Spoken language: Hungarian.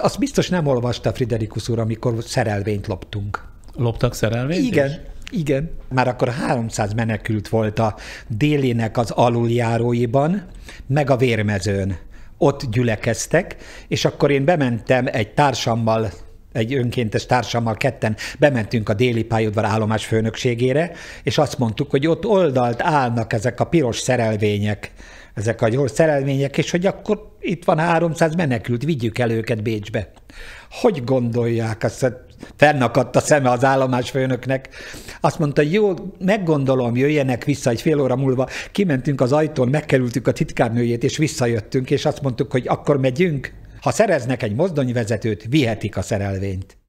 azt biztos nem olvasta Friderikus úr, amikor szerelvényt loptunk. Loptak szerelvényt? Igen. Is? Igen. Már akkor 300 menekült volt a délének az aluljáróiban, meg a vérmezőn. Ott gyülekeztek, és akkor én bementem egy társammal, egy önkéntes társammal ketten bementünk a déli pályaudvar állomás főnökségére, és azt mondtuk, hogy ott oldalt állnak ezek a piros szerelvények ezek a gyors szerelmények, és hogy akkor itt van 300 menekült, vigyük el őket Bécsbe. Hogy gondolják? Azt fennakadt a szeme az állomásfőnöknek. Azt mondta, jó, meggondolom, jöjjenek vissza egy fél óra múlva. Kimentünk az ajtón, megkerültük a titkárnőjét, és visszajöttünk, és azt mondtuk, hogy akkor megyünk. Ha szereznek egy mozdonyvezetőt, vihetik a szerelvényt.